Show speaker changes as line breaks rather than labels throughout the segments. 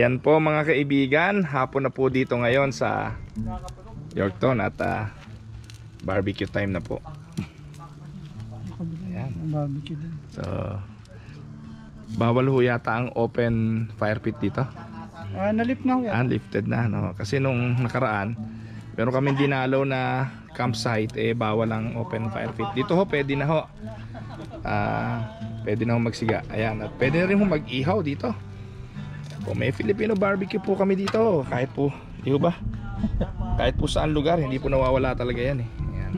Ayan po mga kaibigan, hapon na po dito ngayon sa Yorkton at uh, barbecue time na po. Ayan. So, bawal ho yata ang open fire pit dito.
Uh, nalift na ho yan. Ah,
lifted na. No? Kasi nung nakaraan, meron kami dinalo na campsite, eh bawal ang open fire pit. Dito ho, pwede na ho. Uh, pwede na ho magsiga. Ayan, at pwede na rin ho mag-ihaw dito. O may Filipino barbecue po kami dito. Kahit po, di ba? kahit po saan lugar, hindi po nawawala talaga yan eh. Ayan.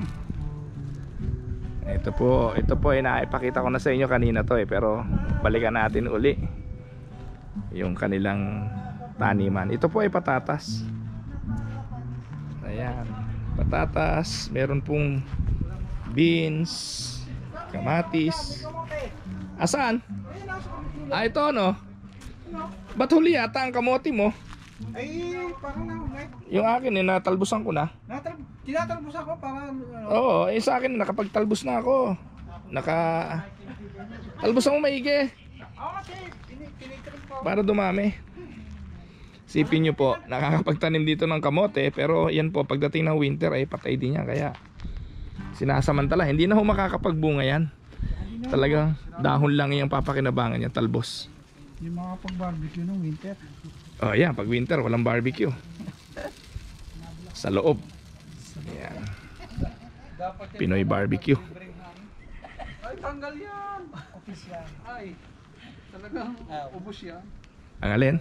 Ito po, ito po Inaipakita ko na sa inyo kanina to eh, pero balikan natin uli yung kanilang taniman. Ito po ay patatas. Ayan, patatas, meron pong beans, kamatis. Asan? Ah, ito no. Ba't huli yata ang kamote mo?
Ay, parang na Yung
akin eh, natalbusan ko na.
Natal tinatalbus ako para ano. Oo,
eh sa akin nakapagtalbus na ako. Naka Talbusan mo maigi.
Okay, Para
dumami. Sipin nyo po, nakakapagtanim dito ng kamote pero yan po, pagdating ng winter ay eh, patay din yan kaya sinasamantala, hindi na ho makakapagbunga yan.
Talagang dahon
lang yung papakinabangan niya, talbos.
Yung mga pag-barbecue ng winter.
Oh, yeah, pag winter walang barbecue. Sa loob.
Ayan. Pinoy barbecue. Ay, tanggal yan. Official. Ay, talagang ubos yan. Ang alin?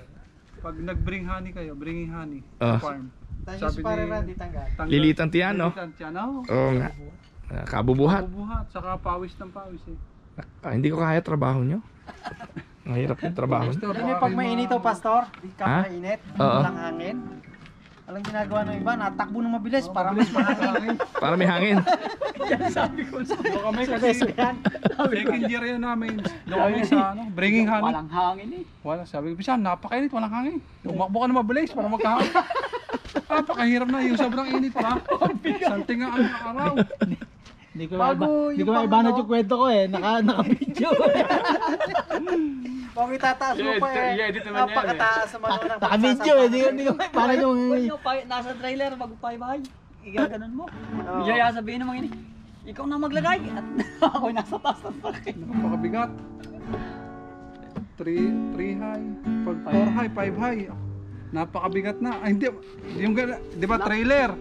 Pag nag-bring honey kayo, bringing honey oh. farm. Tapos para rin tanggal.
Lilitan ti ano? Lilitan tiyan, Oo nga. Ah, kabubuhat.
Kabubuhat, saka pawis ng pawis eh.
Ah, hindi ko kaya trabaho nyo. Ang hirap ng trabaho.
Alam niyo, pag mainit o pastor, Ha? kakainit, Oo. walang hangin. Alam ginagawa ng iba, natakbo ng mabilis para may hangin.
Para may hangin.
Baka may kasi second
year yun namin. Doon kami sa ano, bringing honey. Walang hangin eh. Wala, sabi ko, Bisan, napakainit, walang hangin. Umakbo ka na mabilis para magkahangin. Napakahirap na yung sobrang init pa. Salting nga ang araw.
Hindi ko Bago maiba, hindi ko yung maibanat ano. yung kwento ko eh. Naka,
naka-video. Huwag itataas mo pa eh. yeah, dito naman yan eh. Napakataas naman naka-video eh. Hindi ko, hindi yung... nasa trailer, bago bay. ibahay. Igaganon mo. Oo. Iya, sabihin naman ini. Ikaw na maglagay. At ako nasa
taas ng sakin. Ang makabigat. 3 high, 4 high, 5 high. Napakabigat na. Ay, ah, hindi. Yung gana, di ba trailer?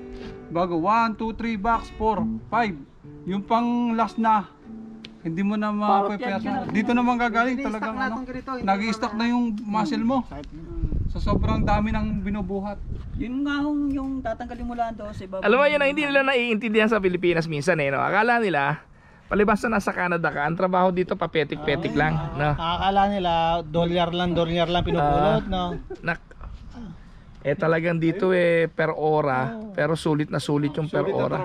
Bago, 1, 2, 3, box, 4, 5. Yung pang last na, hindi mo na mapapwersa. Dito naman gagaling talaga. ano. Nag-i-stack na yung muscle mo. Sa sobrang dami ng binubuhat. Yun nga hong yung tatanggalin mo lang doon Si iba. Alam mo yun hindi nila naiintindihan
sa Pilipinas minsan eh. No? Akala nila, Palibasa na sa Canada ka, ang trabaho dito papetik-petik lang, no. Akala nila dollar lang, dollar lang pinupulot, ah. no. Nak eh talagang dito eh per ora, oh. pero sulit na sulit yung per ora.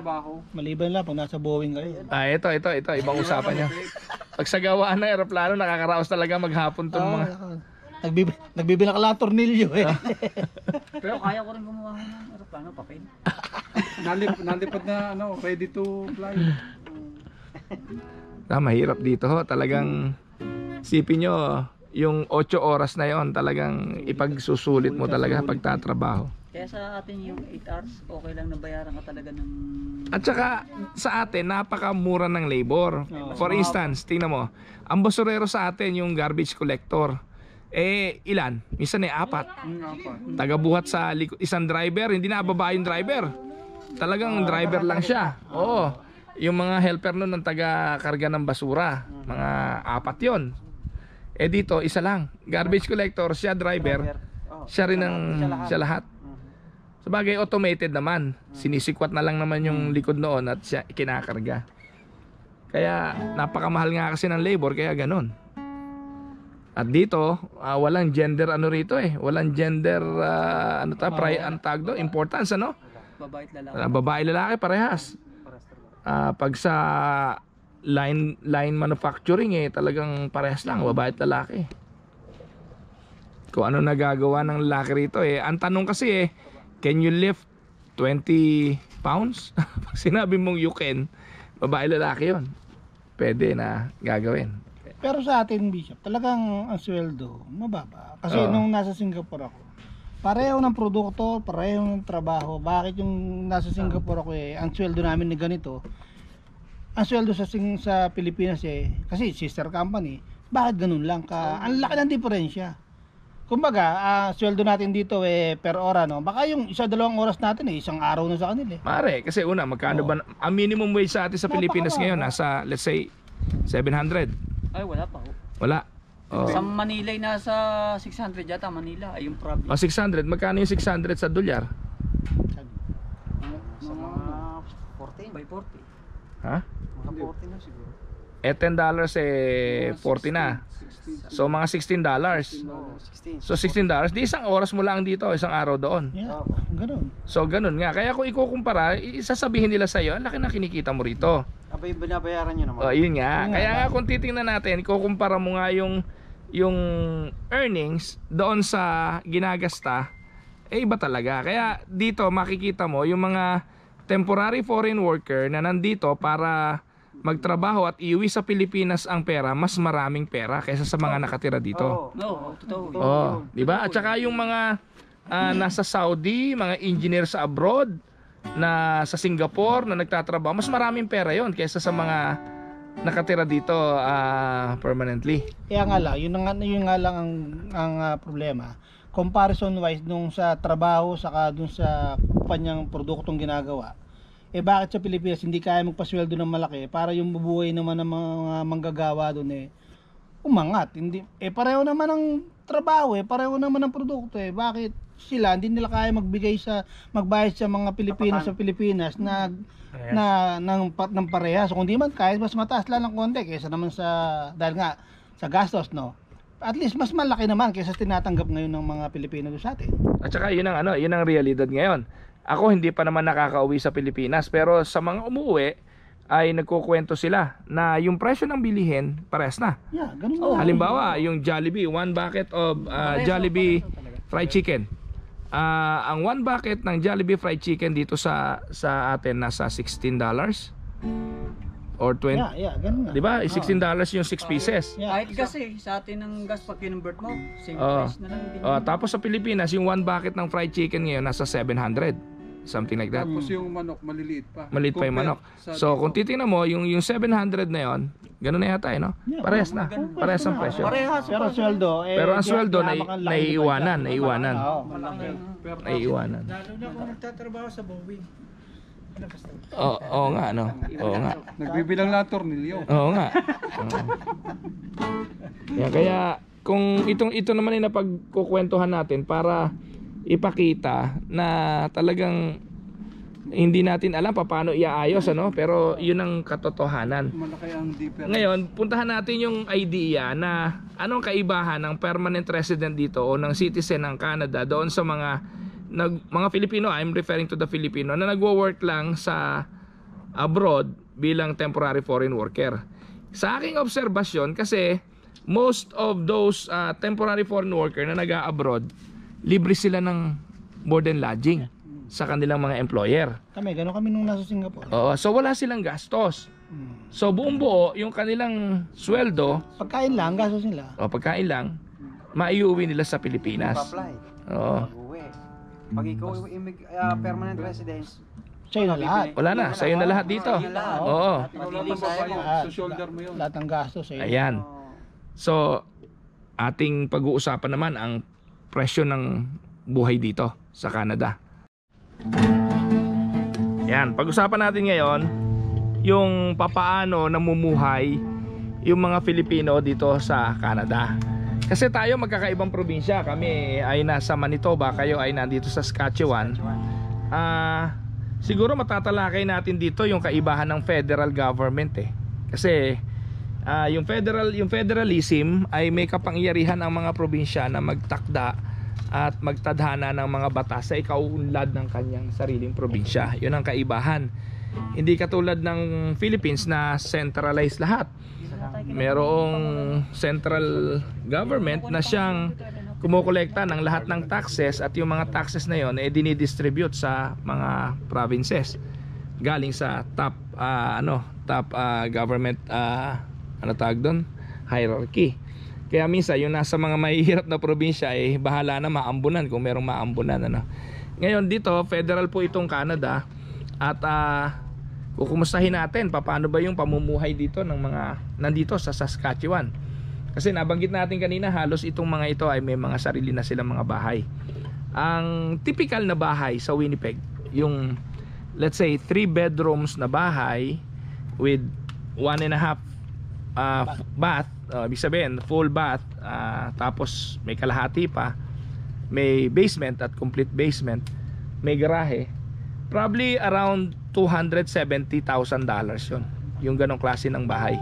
Maliban lang pag nasa Boeing kayo.
Ah, ito, ito, ito, ibang usapan niya. Pag sa gawaan ng eroplano, nakakaraos talaga maghapon tong oh, mga... Nagbib nagbibilak lang tornilyo eh. Ah.
pero kaya ko rin gumawa ng eroplano, papel. nalip,
nalipad na ano, ready to fly.
Tama, hirap dito ho, talagang... Sipin nyo, yung 8 oras na yon talagang ipagsusulit mo talaga pagtatrabaho.
Kaya sa atin yung 8 hours, okay lang na bayaran ka talaga ng...
At saka sa atin, napakamura ng labor. For instance, tingnan mo, ang basurero sa atin yung garbage collector. Eh, ilan? Minsan eh, mm, apat. Tagabuhat sa isang driver, hindi na ababa yung driver. Talagang driver lang siya. Oo. Yung mga helper nun ng taga-karga ng basura, mga apat yon eh dito, isa lang. Garbage collector, siya driver. Oh, siya rin ang siya lahat. Siya mm-hmm. automated naman. Sinisikwat na lang naman yung mm-hmm. likod noon at siya kinakarga. Kaya napakamahal nga kasi ng labor, kaya ganun. At dito, uh, walang gender ano rito eh. Walang gender, uh, ano ta, pri, ang tag do? Importance, ano?
Babae lalaki. Ah,
babae lalaki, parehas. Uh, pag sa line line manufacturing eh talagang parehas lang babae at lalaki kung ano nagagawa ng lalaki rito eh ang tanong kasi eh can you lift 20 pounds pag sinabi mong you can babae lalaki yon pwede na gagawin
pero sa atin bishop talagang ang sweldo mababa kasi Oo. nung nasa Singapore ako pareho ng produkto pareho ng trabaho bakit yung nasa Singapore ako eh ang sweldo namin ni ganito ang sweldo sa sing sa Pilipinas eh kasi sister company bakit ganun lang ka ang laki ng diferensya kumbaga uh, sweldo natin dito eh per ora no baka yung isa dalawang oras natin eh isang araw na sa kanila eh mare
kasi una magkano Oo. ba ang minimum wage sa atin sa Napaka- Pilipinas ngayon nasa let's say 700 Ay, wala pa. Oh. wala oh. Sa
Manila, ay eh, nasa 600 yata, Manila. Ay, yung problem. Oh, ah,
600 magkano yung 600 sa dolyar
Sa mga 14. By 40. ha naka na siguro.
Eh, $10 eh, 40 na.
16, 16, 16. So, mga $16. So, $16.
Di isang oras mo lang dito, isang araw doon.
Yeah, ganun.
So, ganun nga. Kaya kung ikukumpara, isasabihin nila sa'yo, ang laki na kinikita mo rito.
Aba, yung binabayaran nyo naman.
O, oh, yun nga. Kaya nga, kung titingnan natin, ikukumpara mo nga yung yung earnings doon sa ginagasta, eh iba talaga. Kaya dito makikita mo yung mga temporary foreign worker na nandito para magtrabaho at iuwi sa Pilipinas ang pera, mas maraming pera kaysa sa mga nakatira dito. No, totoo. Oh, 'di ba? At saka yung mga uh, nasa Saudi, mga engineer sa abroad na sa Singapore na nagtatrabaho, mas maraming pera 'yon kaysa sa mga nakatira dito uh, permanently. Kaya nga lang,
yun nga, yun nga lang ang, ang uh, problema. Comparison wise nung sa trabaho saka dun sa kanyang produktong ginagawa, eh bakit sa Pilipinas hindi kaya magpasweldo ng malaki para yung mabuhay naman ng mga manggagawa doon eh umangat. Hindi eh pareho naman ng trabaho eh, pareho naman ng produkto eh. Bakit sila hindi nila kaya magbigay sa magbayad sa mga Pilipino sa Pilipinas na mm-hmm. yes. na ng ng parehas. Kung di man kaya mas mataas lang ng konti kaysa naman sa dahil nga sa gastos no at least mas malaki naman kaysa tinatanggap ngayon ng mga Pilipino
sa atin. At saka yun ang ano, yun ang realidad ngayon. Ako hindi pa naman nakakauwi sa Pilipinas pero sa mga umuwi ay nagkukwento sila na yung presyo ng bilihin pares na.
Yeah, ganun oh, Halimbawa,
yung Jollibee, one bucket of uh, Jollibee oh, fried chicken. Uh, ang one bucket ng Jollibee fried chicken dito sa sa atin nasa 16 dollars or 20
yeah, yeah, ganun 'di ba 16 dollars
yung 6 pieces
yeah. kahit kasi sa atin ng gas pag kinumbert mo same oh. price na lang din oh,
tapos sa Pilipinas yung one bucket ng fried chicken ngayon nasa 700 something like that.
Tapos yung manok, maliliit pa. Maliit pa yung manok. So, kung
titingnan mo, yung, yung 700 na yon ganun na yata, eh, no? Parehas
na. Parehas ang presyo. Parehas. Pero sweldo, eh, Pero ang sweldo, na, naiiwanan, naiiwanan. Naiiwanan. Lalo na kung nagtatrabaho sa Boeing. Ano oo, oh, nga, no? Oo nga.
Nagbibilang na tornilyo. Oo nga.
Yan, kaya, kung itong ito naman ay napagkukwentuhan natin para ipakita na talagang hindi natin alam paano iaayos ano pero yun ang katotohanan malaki ang difference ngayon puntahan natin yung idea na anong kaibahan ng permanent resident dito o ng citizen ng Canada doon sa mga nag, mga Filipino I'm referring to the Filipino na nagwo-work lang sa abroad bilang temporary foreign worker sa aking obserbasyon kasi most of those uh, temporary foreign worker na nag-abroad libre sila ng board and lodging sa kanilang mga employer.
Kami, gano kami nung nasa Singapore.
Oo, so wala silang gastos. Hmm. So buong buo, yung kanilang sweldo,
Pagkain lang, gasos nila.
o pagkain lang, maiuwi nila sa Pilipinas. Oo. Mag-uwi.
Pag ikaw imig- ah, permanent residence, Sa'yo na lahat.
wala na, sa'yo na lahat dito. Oo. Matili sa iyo. Lahat. shoulder mo yun. Lahat ng gastos sa'yo. Ayan.
So, ating pag-uusapan naman ang presyo ng buhay dito sa Canada. Yan, pag-usapan natin ngayon yung papaano namumuhay yung mga Filipino dito sa Canada. Kasi tayo magkakaibang probinsya. Kami ay nasa Manitoba, kayo ay nandito sa Saskatchewan. Ah, uh, siguro matatalakay natin dito yung kaibahan ng federal government eh. Kasi uh, yung federal yung federalism ay may kapangyarihan ang mga probinsya na magtakda at magtadhana ng mga batas sa ikaunlad ng kanyang sariling probinsya. 'Yun ang kaibahan. Hindi katulad ng Philippines na centralized lahat. Merong central government na siyang kumukolekta ng lahat ng taxes at yung mga taxes na yon ay eh, dinidistribute sa mga provinces galing sa top uh, ano top uh, government uh, ano tawag doon? Hierarchy. Kaya minsan yung nasa mga mahihirap na probinsya eh bahala na maambunan kung merong maambunan ano. Ngayon dito federal po itong Canada at uh, kukumustahin natin paano ba yung pamumuhay dito ng mga nandito sa Saskatchewan. Kasi nabanggit natin kanina halos itong mga ito ay may mga sarili na silang mga bahay. Ang typical na bahay sa Winnipeg, yung let's say 3 bedrooms na bahay with 1 and a half uh, bath, uh, ibig sabihin full bath, uh, tapos may kalahati pa, may basement at complete basement, may garahe, probably around $270,000 yon yung ganong klase ng bahay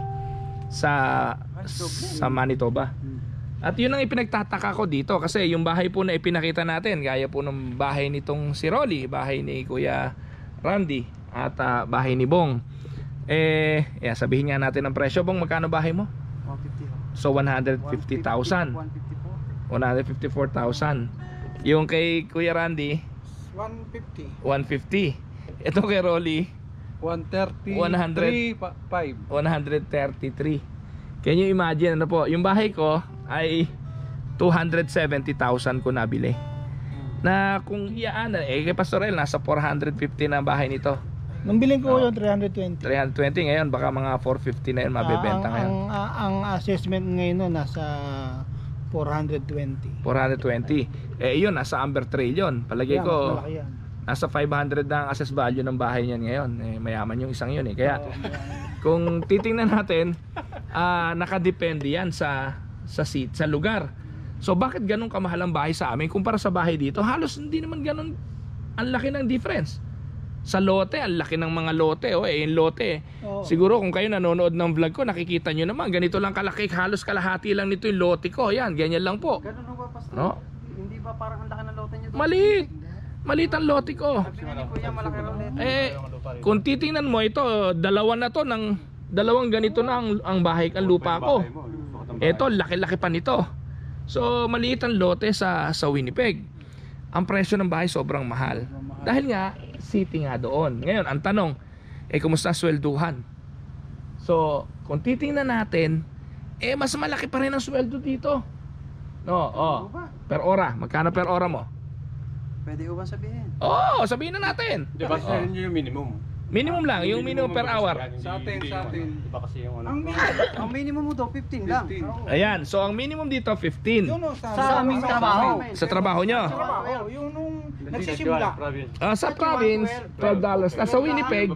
sa sa Manitoba. At yun ang ipinagtataka ko dito kasi yung bahay po na ipinakita natin, gaya po ng bahay nitong si Rolly, bahay ni Kuya Randy at uh, bahay ni Bong eh, yeah, sabihin nga natin ang presyo. Bang magkano bahay mo? 150. So 150,000.
154,000.
154,000. Yung kay Kuya Randy,
150.
150. Ito kay Rolly, 133. 100, 5. 133. Can you imagine ano po? Yung bahay ko ay 270,000 ko nabili. Hmm. Na kung iyaan, eh kay Pastorel nasa 450 na bahay nito.
Nung bilhin ko no. yun, 320.
320 ngayon, baka mga 450 na yun ah, mabebenta uh, ang, Ang,
ang assessment ngayon no, nasa 420.
420. Eh yun, nasa Amber Trail yun. Palagay yeah, ko, nasa 500 na ang assess value ng bahay niyan ngayon. Eh, mayaman yung isang yun eh. Kaya, oh, kung titingnan natin, uh, nakadepende yan sa sa seat, sa lugar. So bakit ganun kamahal ang bahay sa amin kumpara sa bahay dito? Halos hindi naman ganun ang laki ng difference sa lote, ang laki ng mga lote, oh, eh, yung lote. Oo. Siguro kung kayo nanonood ng vlog ko, nakikita nyo naman, ganito lang kalaki, halos kalahati lang nito yung lote ko, yan, ganyan lang po.
Ganun ba, pastor? No? Hindi ba parang ang laki ng lote nyo? Maliit!
Maliit ang lote ko. Eh, kung titingnan mo ito, dalawa na to ng, dalawang ganito na ang, ang bahay, ang lupa ko. Ito, laki-laki pa nito. So, maliit ang lote sa, sa Winnipeg. Ang presyo ng bahay sobrang mahal. Dahil nga, City nga doon. Ngayon, ang tanong, eh kumusta swelduhan? So, kung titingnan natin, eh mas malaki pa rin ang sweldo dito. No, oh. Per ora, magkano per ora mo?
Pwede ko ba sabihin? Oh, sabihin na natin. Diba, oh. yun
yung minimum? Minimum
lang, yung
minimum per hour.
Sa atin, sa atin. Iba kasi yung ano.
Ang minimum, ang minimum mo daw 15 lang.
Ayan, so ang minimum dito 15. Yun
sa, sa aming trabaho.
Sa trabaho nyo? yung nung nagsisimula. Ah, sa province, 12 dollars. Ah, sa Winnipeg,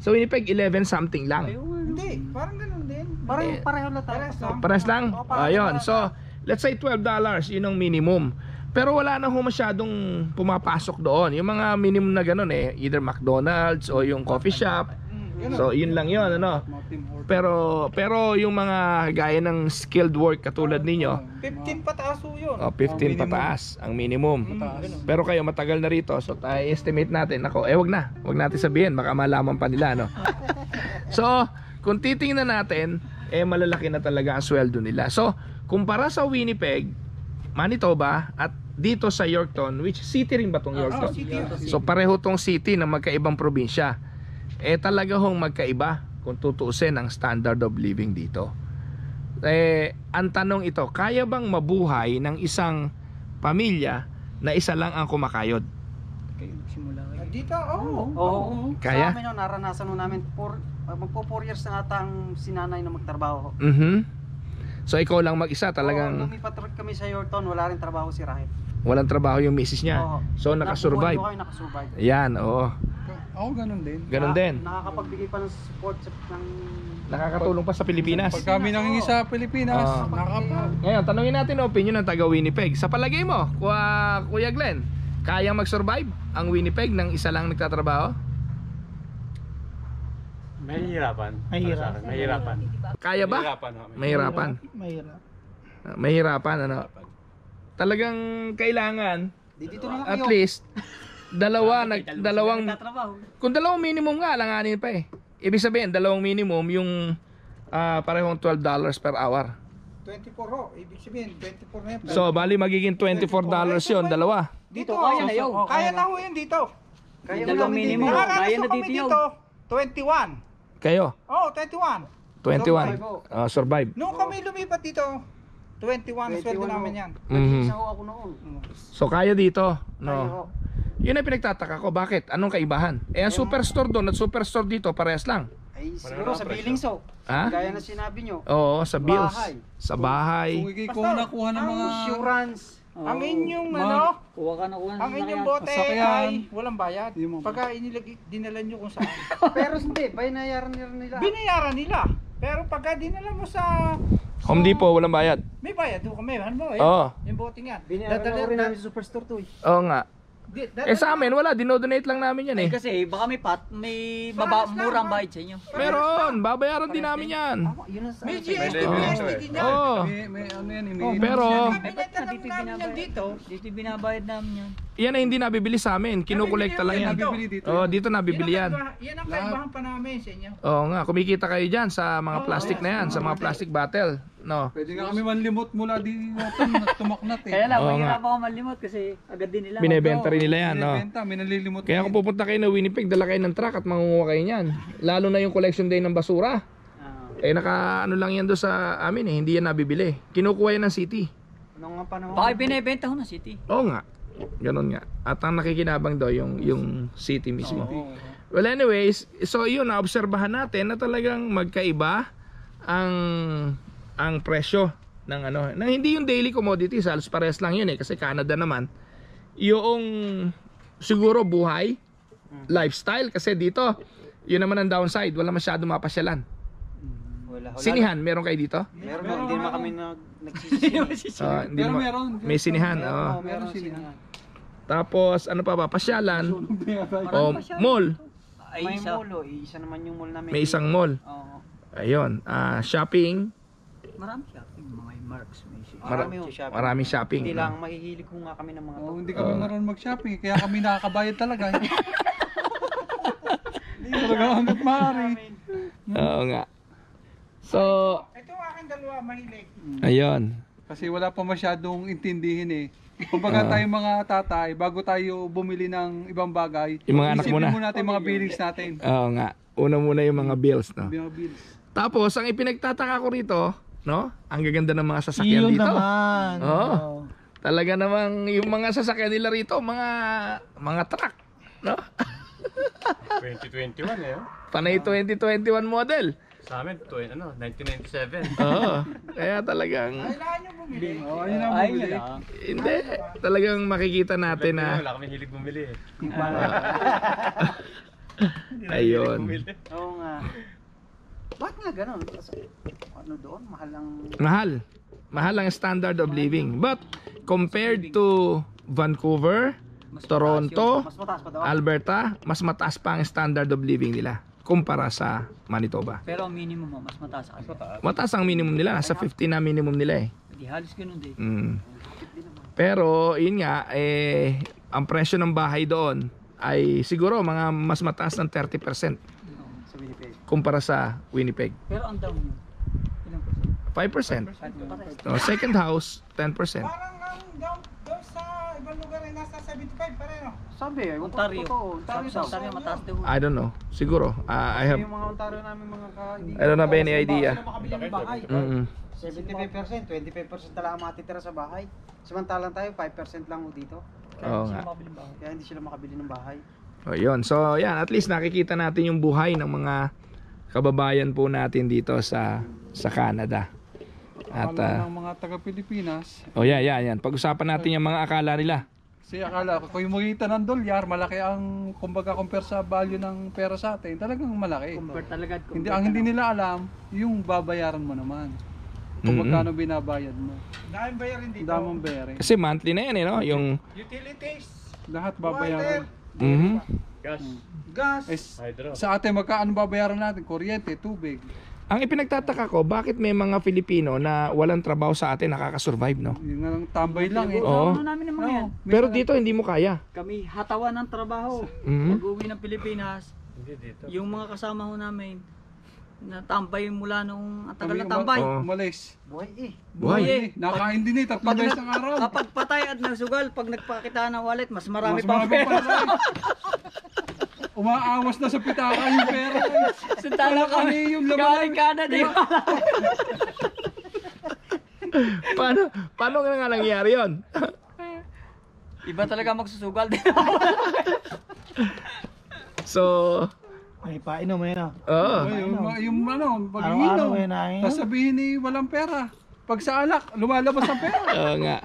sa Winnipeg 11 something lang.
Hindi, parang ganun din. Parang eh, pareho na tayo. Pares lang? Oh,
Ayun, so let's say 12 dollars, yun ang minimum. Pero wala na ho masyadong pumapasok doon. Yung mga minimum na ganun eh, either McDonald's o yung coffee shop. So, yun lang yun, ano? Pero, pero yung mga gaya ng skilled work katulad ninyo,
15 pataas yun. oh, 15 pataas
ang minimum. Pero kayo matagal na rito, so tayo estimate natin. Ako, eh wag na. Wag natin sabihin, baka malaman pa nila, no? so, kung titingnan natin, eh malalaki na talaga ang sweldo nila. So, kumpara sa Winnipeg, Manitoba at dito sa Yorkton which city rin ba tong Yorkton? Oh, city. So pareho tong city na magkaibang probinsya. Eh talaga hong magkaiba kung tutuusin ang standard of living dito. Eh ang tanong ito, kaya bang mabuhay ng isang pamilya na isa lang ang kumakayod?
Dito, oo. Oh, oh, oh. Kaya? Sa amin, no, naranasan no namin, for, ah, magpo 4 years na ata sinanay na magtrabaho.
Mm-hmm. So ikaw lang mag-isa talagang... Oo, lumipatrot
kami sa Yorton, wala rin trabaho si Rahel.
Walang trabaho yung misis niya. Oo. So nakasurvive.
Nakukuha ko kayo, Yan, oo. Ako oh, ganun din. Ganun
din.
Nakakapagbigay pa ng support sa, ng...
Nakakatulong pa sa Pilipinas. Pag kami nangingi sa
Pilipinas, Oo. nakakapa.
Ngayon, tanungin natin ang opinion ng taga Winnipeg. Sa palagay mo, Kuya, Kuya Glenn, kayang mag-survive ang Winnipeg ng isa lang nagtatrabaho? Mahirapan. Mahirapan. Mahirapan. Kaya ba? Mahirapan. ho. Mahirapan. Mahirap. Mahirapan, ah, ano? Talagang kailangan,
Dito na lang at least,
dalawa, nag, dalawang, kung dalawang minimum nga, alanganin pa eh. Ibig sabihin, dalawang minimum, yung ah, parehong $12 dollars per hour.
24 ho. Ibig sabihin, 24 na So,
bali magiging $24 dollars yun, dalawa.
dito, kaya oh. na yun. Kaya na ho yun dito. Kaya Dalawang minimum. Nakaranas Kaya na ho kami dito yun. dito. 21. Kayo? Oh, 21. 21. Survive, oh. Ah, survive. Nung kami lumipat dito, 21, sweldo namin oh. yan. Mhm. Isa ako noon.
So kaya dito, Ayoko. no. Yun ang pinagtataka ko, bakit? Anong kaibahan? Eh ang superstore doon at superstore dito parehas lang.
Ay, siguro sa billing so. Ha? Gaya na sinabi nyo. Oo, sa bills, Bahay.
sa bahay. Kung,
kung Basta, nakuha ng mga... insurance, Oh. Ang inyong Mag- ano, Kuha ka na kuha na. ang inyong bote ay walang bayad. Yung mga- Pagka inilag, dinala niyo kung saan. Pero hindi, binayaran nila nila. Binayaran nila. Pero pagka dinala mo sa...
Home Depot, walang bayad.
May bayad doon kami. Ano mo eh? Oo. Yung bote nga. Binayaran na rin namin sa superstore to
eh. Oo nga.
Eh sa amin, wala.
Dinodonate lang namin yan eh.
eh. kasi baka may pat,
may baba, murang man. bayad sa inyo. Meron. Babayaran din namin yan.
May
GST, Pwede, may pwede. STD May, may ano yan, eh, may Oh, pero- Kami na dito. Dito binabayad namin yan.
Yan ay hindi nabibili sa amin. Kinukolekta lang yan. Nabibili dito. Oo, dito nabibili yan.
Yan ang kaibahan- Yan pa namin sa inyo.
Oo nga, kumikita kayo diyan sa mga plastic na yan, sa mga plastic bottle. No.
Pwede nga kami manlimot mula di
natin tumaknat eh. Kaya lang, Oo mahirap ako manlimot kasi agad
din nila. Binebenta rin nila yan. No? Binibenta, may nanlilimot. Kaya kung
eh. pupunta kayo na Winnipeg, dala kayo ng truck at mangunguha kayo niyan. Lalo na yung collection day ng basura. Ah. Eh naka ano lang yan doon sa amin eh, hindi yan nabibili. Kinukuha yan ng city.
Anong nga panahon? Baka binebenta ko ng city.
Oo nga. Ganun nga. At ang nakikinabang daw yung yung city mismo. Oo. Well anyways, so yun, naobserbahan natin na talagang magkaiba ang ang presyo ng ano na hindi yung daily commodities halos parehas lang yun eh kasi Canada naman yung siguro buhay hmm. lifestyle kasi dito yun naman ang downside wala masyado mapasyalan hmm,
wala, wala. Sinihan,
meron kayo dito?
Meron,
meron hindi naman kami nag
nagsisinihan. uh, ah, hindi pero meron, meron. May sinihan, meron, oh. Meron sinihan.
Tapos ano pa ba? Pasyalan. oh, mall.
Ay, isa. May mall, oh. isa naman yung mall namin. May isang mall. Oh.
Ayun, uh, shopping.
Marami shopping, mga marks, may shoes. Marami shopping. Maraming shopping. Hindi lang, mahihilig ko nga kami ng mga to. hindi kami Oo.
marunong mag-shopping, eh. kaya kami nakakabayad talaga. eh. Hindi talaga hanggat maaari.
Oo nga. So,
Ito aking dalawa,
mahilig. Mm. ayun. Kasi wala pa masyadong intindihin eh. Kumbaga Ah. tayong mga tatay, bago tayo bumili ng ibang bagay, Yung mga anak isipin muna. natin mga bills natin.
Oo nga. Una muna yung mga bills, no?
Mga bills. Tapos, ang ipinagtataka ko rito,
No? Ang gaganda ng mga sasakyan Iyon dito. naman. Oh. oh. Talaga namang yung mga sasakyan nila rito, mga mga truck, no?
2021 eh. oh.
Panay 2021 ah. model.
Sa amin, to, ano,
1997. Oo.
Kaya talagang Oh, ayun oh, ang Ayun bumili. lang. Ah. hindi talagang
makikita natin na Wala
kami hilig bumili eh.
Ayun. Oo nga. Bakit nga ganun? Kasi, ano doon, mahal ang...
Mahal. Mahal ang standard of living. But, compared to Vancouver, mas Toronto, mas mataas Alberta, mas mataas pa ang standard of living nila kumpara sa Manitoba.
Pero ang minimum mo, mas mataas ang mataas.
mataas ang minimum nila. Nasa 50 na minimum nila eh.
Hindi halos ganun din.
Mm. Pero, yun nga, eh, ang presyo ng bahay doon ay siguro mga mas mataas ng 30% kumpara sa Winnipeg.
Pero ang down 5%. 5%. So, second
house, 10%. Parang ang
down, down sa ibang lugar ay nasa 75 pareho. Sabi, eh, Ontario. Ontario, Ontario mataas daw. I
don't know. Siguro. Uh, I have... Yung
mga Ontario namin mga ka... I don't have any idea. Mm -hmm. 75%, 25% na lang ang matitira sa bahay. Samantalang tayo, 5% lang dito. Kaya, oh, nga. Kaya hindi sila makabili ng bahay.
Oh, yun. So, yan. At least nakikita natin yung buhay ng mga kababayan po natin dito sa sa Canada. At akala uh, ng
mga taga Pilipinas.
Oh yeah, yeah, yan. Pag-usapan natin yung mga akala nila.
Kasi akala ko kung makita ng dolyar, malaki ang kumbaga compare sa value ng pera sa atin, talagang malaki. Compare talaga. Compare hindi ang hindi nila alam, yung babayaran mo naman. Kung mm-hmm. magkano binabayad mo. Dahil bayarin dito. Damang bayarin. Kasi
monthly na yan eh, no? Yung
utilities.
Lahat babayaran.
mm
Gas. Hmm. Gas. Hydro. sa atin, magkaano babayaran natin? Kuryente, tubig.
Ang ipinagtataka ko, bakit may mga Filipino na walang trabaho sa atin nakaka-survive, no?
Yung nga lang tambay lang eh. Oo. Ano namin naman yan? Pero dito hindi mo kaya. Kami hatawan ng trabaho. Mhm. Pag-uwi ng Pilipinas, Hindi dito. yung mga kasama ho namin, Natambay mula nung ang tagal na tambay. Oo. Oh. Umalis. Buhay eh. Buhay. Buhay. eh. Nakain din eh, tatlong beses ng araw. Kapag patay at nasugal, pag nagpakita ng wallet, mas marami Mas pang marami pera. pala Umaawas na sa pitaka yung pera. Sintala Wala kami yung laman. Galing kanan, di ba?
Paano, paano nga nangyari yun?
Iba talaga magsusugal.
So, ay, painom
eh, no? Oo. yung, ano, pag-inom. araw ni walang pera. Pag sa alak, lumalabas ang pera. Oo nga.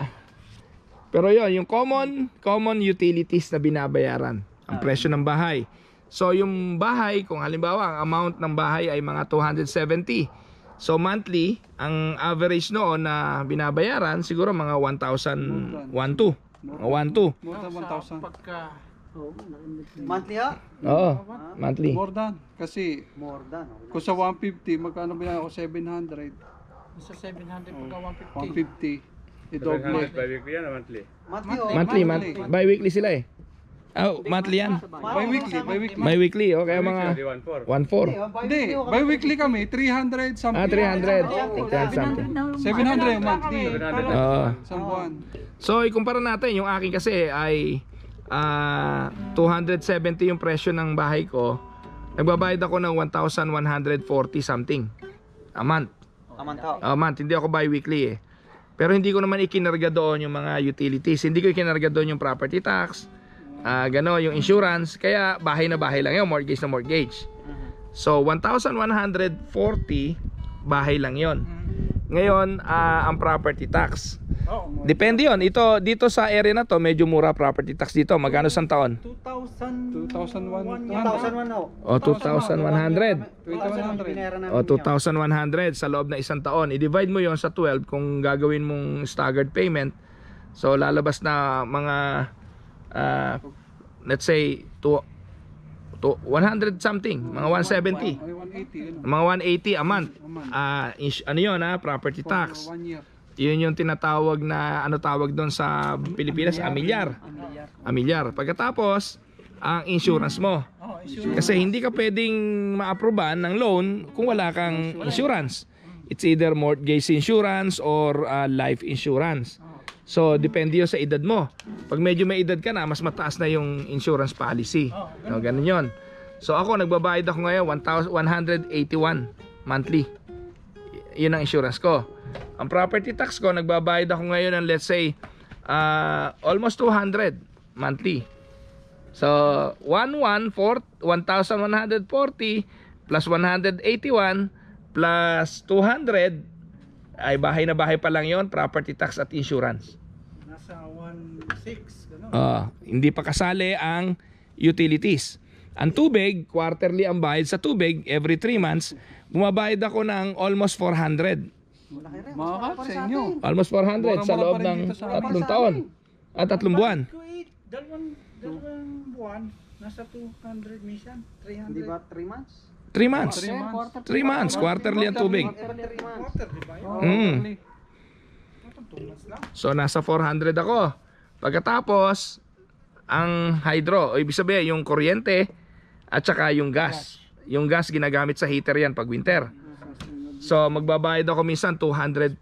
Pero yon yung common, common utilities na binabayaran. Ang ah. presyo ng bahay. So yung bahay, kung halimbawa ang amount ng bahay ay mga 270. So monthly, ang average noon na binabayaran siguro mga 1,012. Mga 1,2.
Mura 1,000. Pagka monthly ha?
Oo, ah, monthly. More than. Kasi, More than. kung sa 150, magkano ba yan ako? 700. Sa 700 pagka 150. 150. I-double. 700 weekly yan, monthly. Monthly oh. Monthly, Bi-weekly sila eh. Oh, monthly yan. Bi-weekly, bi-weekly. Bi-weekly, o kaya mga 1-4. Hindi, oh, bi-weekly kami, 300 something. Ah, 300. 300 something.
700 yung monthly. 700 na. Sa So, ikumpara natin, yung akin kasi ay uh, ah, 270 yung presyo ng bahay ko, nagbabayad ako ng 1,140 something a month. A month ho? A month. Hindi ako bi-weekly eh. Pero hindi ko naman ikinarga doon yung mga utilities. Hindi ko ikinarga doon yung property tax, uh, ah, gano, yung insurance. Kaya bahay na bahay lang yun, mortgage na mortgage. So, 1,140 bahay lang yon. Mm-hmm. Ngayon, uh, ang property tax Oh, Depende 'yon. Ito dito sa area na to, medyo mura property tax dito. Magkano sa taon?
2,000 2,100. 2,100 ho.
O 2,100. 2,100. O 2,100 sa loob na isang taon. I-divide mo 'yon sa 12 kung gagawin mong staggered payment. So lalabas na mga uh, let's say to to 100 something, mga 170. Mga 180 a month. Ah, uh, ano 'yon ha, ah, property tax. 1 year. Yun yung tinatawag na ano tawag doon sa Pilipinas, amilyar. Amilyar. Pagkatapos, ang insurance mo.
Oh, Kasi
hindi ka pwedeng ma-approvean ng loan kung wala kang insurance. It's either mortgage insurance or uh, life insurance. So, depende yun sa edad mo. Pag medyo may edad ka na, mas mataas na yung insurance policy. No, oh, ganun yon. So, ako, nagbabayad ako ngayon 1,181 monthly. Yun ang insurance ko. Ang property tax ko, nagbabayad ako ngayon ng let's say uh, almost 200 monthly. So, 114, 1,140 plus 181 plus 200 ay bahay na bahay pa lang yon property tax at insurance.
Nasa 1.6, gano'n? Uh,
hindi pa kasali ang utilities. Ang tubig, quarterly ang bayad sa tubig, every 3 months, bumabayad ako ng almost 400.
Mahal sa inyo. Almost 400 sa loob ng
tatlong taon.
At ah, tatlong buwan. Dalawang, buwan, nasa 200 mission. 300. Hindi ba 3 months? 3 months. 3 months. Quarterly ang tubig. Mm.
So nasa 400 ako. Pagkatapos, ang hydro, o ibig sabihin yung kuryente at saka yung gas. Yung gas ginagamit sa heater yan pag winter. So magbabayad ako minsan 250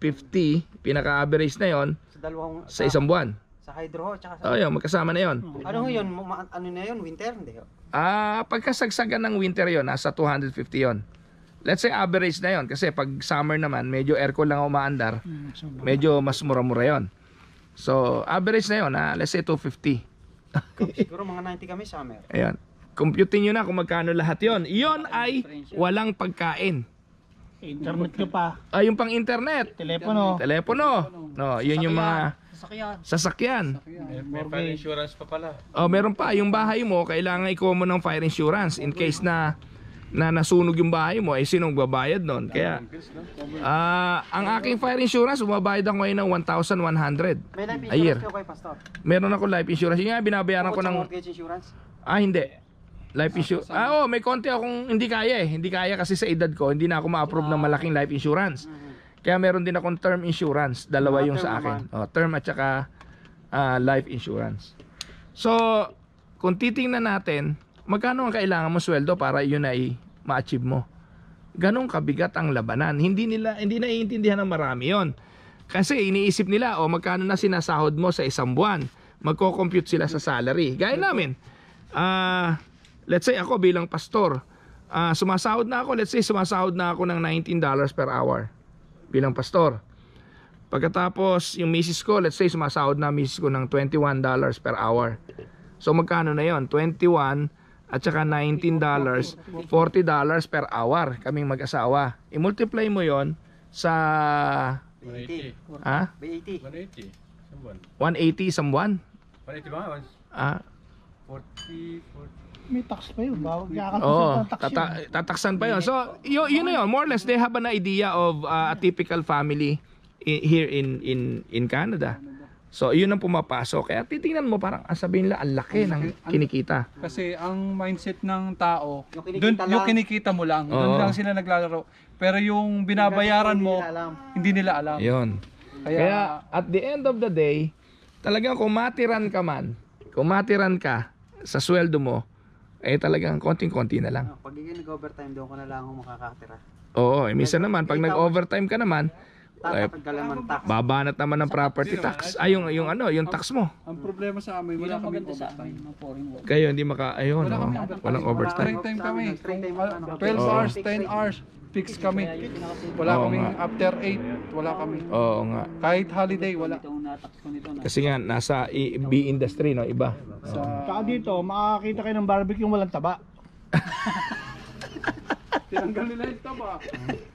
pinaka-average na 'yon sa dalawang sa isang buwan.
Sa hydro tsaka sa Oh, yun, magkasama na 'yon. Mm. Ano 'yun? Ma- ano na 'yon? Winter hindi ho.
Ah, pagkasagsagan ng winter 'yon, nasa 250 'yon. Let's say average na 'yon kasi pag summer naman medyo aircon lang ang umaandar.
Mm, medyo
mas mura-mura 'yon. So, average na 'yon, ah, let's say 250.
Siguro mga 90 kami summer.
Ayun. Computing niyo na kung magkano lahat yon. 'Yon ay walang pagkain. Internet nyo pa. Ah, yung pang internet. Telepono. Telepono. No, yun yung mga Sasakyan. sasakyan.
May fire insurance pa
pala. Oh, meron pa yung bahay mo, kailangan iko mo ng fire insurance in case na na nasunog yung bahay mo, eh sinong babayad nun? Kaya, ah, ang aking fire insurance, bumabayad ako ngayon ng 1,100 May life a insurance kayo kay Pastor? Meron ako life insurance. Yung nga, binabayaran ko ng...
mortgage insurance?
Ah, hindi. Life insurance. Ah, oh, may konti akong hindi kaya eh. Hindi kaya kasi sa edad ko, hindi na ako ma-approve ng ah. malaking life insurance. Mm-hmm. Kaya meron din akong term insurance. Dalawa ah, yung sa akin. Oh, term at saka uh, life insurance. So, kung titingnan natin, magkano ang kailangan mo sweldo para yun ay ma-achieve mo? Ganong kabigat ang labanan. Hindi nila hindi naiintindihan ng marami 'yon. Kasi iniisip nila, oh, magkano na sinasahod mo sa isang buwan? Magko-compute sila sa salary. Gaya namin. Ah, uh, let's say ako bilang pastor, uh, sumasahod na ako, let's say sumasahod na ako ng $19 per hour bilang pastor. Pagkatapos yung misis ko, let's say sumasahod na misis ko ng $21 per hour. So magkano na yon? 21 at saka $19, $40 per hour kaming mag-asawa. I-multiply mo yon sa 180. Ha?
180. 180 someone.
180 someone? 180 ba? Ah.
40 40
may tax pa yun. Bawag Oo, kakalpusan oh, tax tata-
tataksan pa yun. So, yun, yun na yun. More or less, they have an idea of uh, a typical family i- here in in in Canada. So, yun ang pumapasok. Kaya titingnan mo parang ah, sabihin nila, ang laki ng kinikita.
Kasi ang mindset ng tao, Yung kinikita dun, yung kinikita mo lang, Oo. doon lang sila naglalaro. Pero yung binabayaran mo, Hindi nila alam. hindi
Yun. Kaya, Kaya- at the end of the day, talagang kumatiran ka man, kumatiran ka sa sweldo mo, eh talagang konting-konti na lang.
Ano, pag nag-overtime doon ko na lang ako makakatira.
Oo, eh, minsan naman pag nag-overtime ka naman, eh, babanat naman ng property tax. Ah. Ay, yung, ano, yung tax mo.
Ang problema sa amin, wala kami overtime.
Kayo hindi maka, ayun, wala oh, walang overtime. Overtime
kami, 12 ano, ah, ano, hours, 10 hours fix kami. Wala Oo kaming nga. after 8, wala kami. Oo nga. Kahit holiday, wala.
Kasi nga, nasa e- B industry, no? Iba.
Sa Saka dito, makakakita kayo ng barbecue walang taba.
Tinanggal nila yung taba.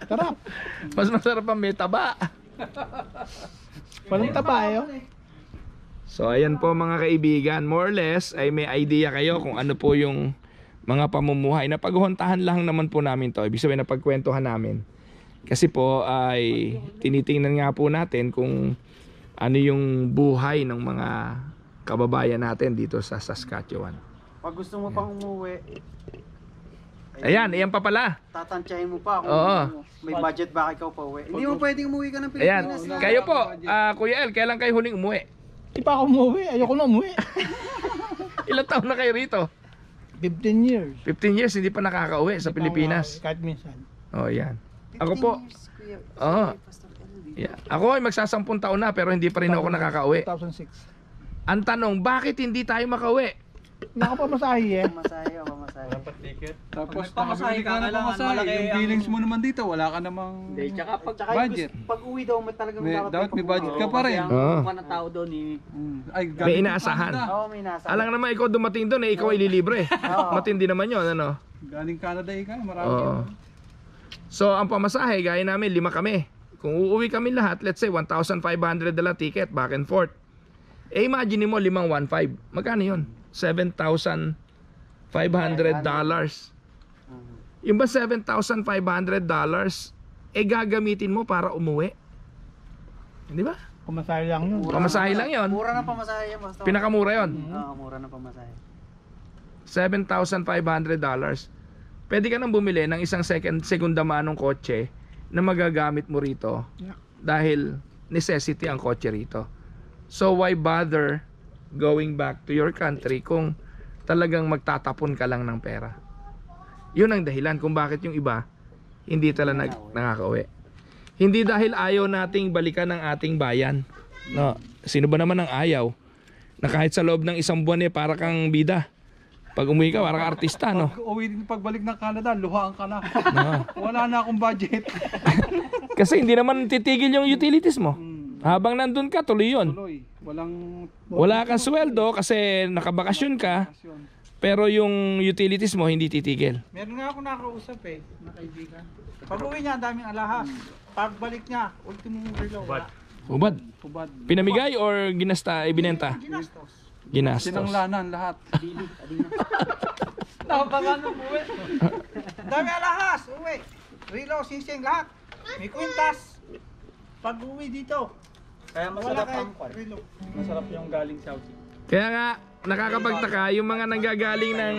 Tara. Mas masarap ang may taba.
Walang taba eh. Oh.
So ayan po mga kaibigan, more or less ay may idea kayo kung ano po yung mga pamumuhay. na paghuhuntahan lang naman po namin to. Ibig sabihin, napagkwentuhan namin. Kasi po ay tinitingnan nga po natin kung ano yung buhay ng mga kababayan natin dito sa Saskatchewan.
Pag gusto mo pang umuwi,
Ayan, ayan pa pala.
Tatantyahin mo pa kung Oo. may budget ba ikaw pa uwi. Hindi mo pwedeng umuwi ka ng Ayan. Pilipinas. eh. Kayo po,
ah, Kuya El, kailan kayo huling umuwi? Hindi
pa ako umuwi. Ayoko na umuwi.
Ilang taon na kayo rito? 15 years. 15 years hindi pa nakakauwi sa Pilipinas. kahit minsan. Oh, yan. Ako po. Oo. Oh. Yeah. Ako ay magsasampung taon na pero hindi pa rin ako nakakauwi. 2006. Ang tanong, bakit hindi tayo makauwi? Nakapamasahe
eh.
Pamasahe o pamasahe. Wala pa ticket. Tapos Pag pamasahe ka na lang, malaki yung billings
mo naman dito, wala ka namang Hindi, tsaka pag, budget.
pag uwi daw, may talagang May- dapat may budget ka pa rin. Oo. Oo. Ah. tao doon, ni. Eh. Mm. Mm. Ay, gabi May inaasahan. Canada. Oo, may inaasahan.
Alang
naman ikaw dumating doon eh, ikaw ay ililibre. Matindi naman yon ano.
Galing Canada eh, marami. Oo.
So ang pamasahe, gaya namin, lima kami. Kung uuwi kami lahat, let's say 1,500 dala ticket back and forth. Eh imagine mo limang 1,500. Magkano yun? $7,500. Mm-hmm. Yung ba $7,500, eh gagamitin mo para umuwi? Hindi ba? Pamasahe lang yun. Mura pamasahe lang yun. Mura na pamasahe yun. Basta Pinakamura yun. Mm-hmm. Mm-hmm. Oo,
mura na pamasahe.
$7,500. Pwede ka nang bumili ng isang second, segunda manong kotse na magagamit mo rito. Yeah. Dahil necessity ang kotse rito. So why bother going back to your country kung talagang magtatapon ka lang ng pera. Yun ang dahilan kung bakit yung iba hindi talaga nag nakakauwi. Hindi dahil ayaw nating balikan ang ating bayan. No, sino ba naman ang ayaw? Na kahit sa loob ng isang buwan eh para kang bida. Pag umuwi ka, para parang artista, no? Pag
uwi din pagbalik ng Canada, luhaan ka na. No. Wala na akong budget.
Kasi hindi naman titigil yung utilities mo. Mm. Habang nandun ka, tuloy yun.
Tuloy. Walang...
Wala kang sweldo kasi nakabakasyon ka. Pero yung utilities mo hindi titigil.
Meron nga ako nakausap eh, na kaibigan. Pag uwi niya, daming alahas. Pagbalik niya, ultimo burlo. Ubad.
Ubad. Ubad. Pinamigay or ginasta, ibinenta? Ginastos. Ginastos. Sinanglanan
lahat. Dili. Napakan ng buwi. Dami alahas, uwi. Rilo, sising, lahat. May kwintas. Pag uwi dito, kaya masarap ang kwan. Masarap yung galing Saudi.
Kaya nga, nakakapagtaka yung mga nanggagaling ng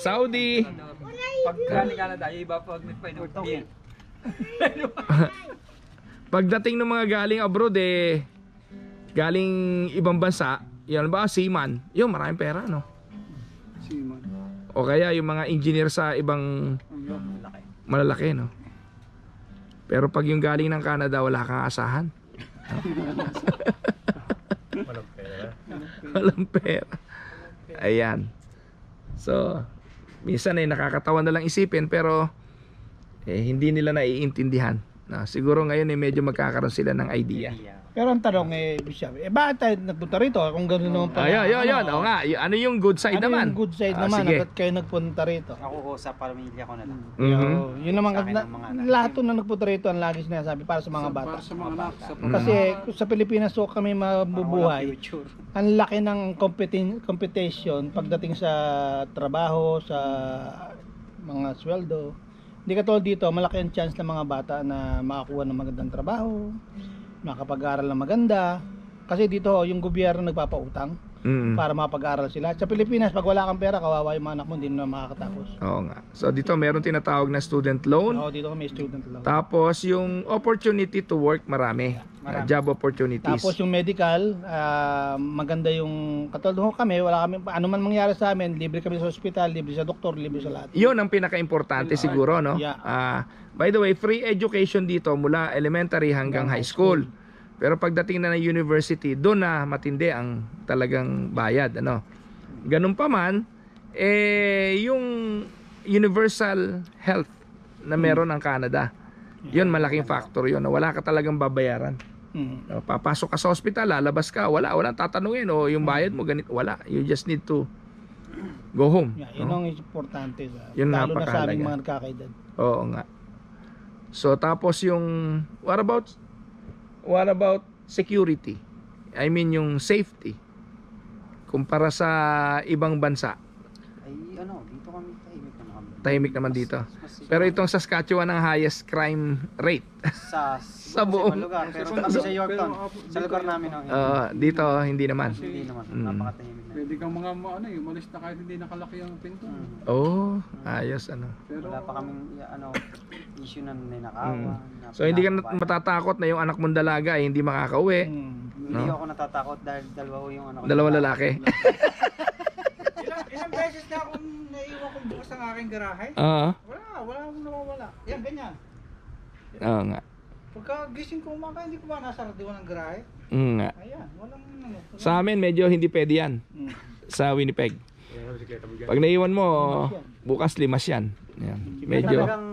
Saudi.
Pag galing Canada, yung iba pag nagpainom beer.
Pagdating ng mga galing abroad eh, galing ibang bansa, yun ba, seaman, yun maraming pera no? Seaman. O kaya yung mga engineer sa ibang malalaki no? Pero pag yung galing ng Canada, wala kang asahan. Walang pera. Walang pera. Ayan. So, minsan ay nakakatawa na lang isipin pero eh, hindi nila naiintindihan. No, siguro ngayon eh, medyo magkakaroon sila ng idea.
Pero ang tanong eh, Bishop, eh bakit tayo nagpunta rito? Kung gano'n naman pala. Ayun, ayun, ayun. Ano? Oo nga, ano yung good side ano naman? yung good side Ah, naman? sige. kayo nagpunta rito? Ako ko sa pamilya ko na lang. Mhm. Oo, mm-hmm. yun naman, na, lahat to na nagpunta rito ang lagi sinasabi para sa mga bata. Para sa mga anak. Sa Mm. Kasi sa Pilipinas so kami mabubuhay, ang laki ng competi- competition pagdating sa trabaho, sa mga sweldo. Hindi katulad dito, malaki ang chance ng mga bata na makakuha ng magandang trabaho, makapag-aral ng maganda. Kasi dito, oh, yung gobyerno nagpapautang Mm. para mapag-aral sila. Sa Pilipinas, pag wala kang pera, kawawa yung mga anak mo, hindi na makakatapos.
Oo nga. So dito meron tinatawag na student loan. Oo,
dito may student
loan. Tapos yung opportunity to work, marami. marami. Uh, job opportunities. Tapos yung
medical, uh, maganda yung katulad mo kami, wala kami ano man mangyari sa amin, libre kami sa ospital, libre sa doktor, libre sa lahat.
'Yun ang pinakaimportante siguro, no? Yeah. Uh, by the way, free education dito mula elementary hanggang, high school. school. Pero pagdating na ng university, doon na matindi ang talagang bayad, ano. Ganun pa man, eh yung universal health na meron ang Canada. 'Yun malaking factor 'yun. Wala ka talagang babayaran. Mm. Ah, papasok ka sa ospital, lalabas ka, wala, wala tatanungin o oh, yung bayad mo ganito, wala. You just need to go home. Yeah, yun no?
ang importante. Sa, yun na sa mga nakakaedad.
Oo nga. So tapos yung, what about What about security? I mean yung safety kumpara sa ibang bansa.
Ay ano, dito kami tahimik
na kami. Tahimik naman dito. Pero itong Saskatchewan ang highest crime rate
sa sa buong lugar. Pero kami sa Yorktown, ah,
sa lugar namin. Oh, uh,
dito hindi naman. Hindi naman, mm. napakatahimik.
Pwede kang mga ma- ano, eh, umalis na kahit hindi nakalaki ang pinto. Mm.
Oh, ayos ano.
Pero Wala pa kaming ano,
issue na ninakawan. Mm. na
So hindi ka matatakot na yung anak mong dalaga ay eh, hindi makakauwi. Hmm.
Hindi ako natatakot dahil dalawa ho yung anak ko. Dalawa lalaki. Ilang, ilang beses na akong naiwan kong bukas ang aking garahe. Oo. Ah. Wala, wala akong nawawala. Yan, ganyan. Oo nga. Pagka gising ko umaga, hindi ko ba nasa radiwan ng garahe? Mm, nga. Ayan, walang...
Sa amin, medyo hindi pwede yan. Sa Winnipeg. Pag naiwan mo, bukas limas yan. Yan. Medyo... Talagang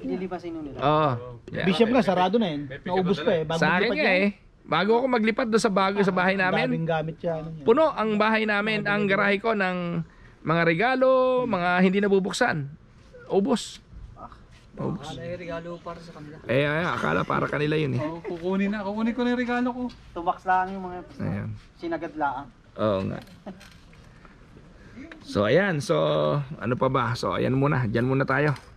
nilipasin nyo nila.
Oo. Yeah. Bishop nga, sarado na yun. Naubos pa eh. Bago Sa akin nga eh. Bago ako maglipat do sa bago sa bahay namin. Daming gamit yan. Puno ang bahay namin, ang garahe ko ng mga regalo, mga hindi nabubuksan. Ubos.
Oops. Akala yung regalo para sa kanila. Eh,
ay, eh, akala para kanila yun eh.
Oo, kukunin na. Kukunin ko na yung regalo
ko. Tubaks lang yung mga Ayan. sinagad lang.
Oo nga. So ayan, so ano pa ba? So ayan muna, Diyan muna tayo.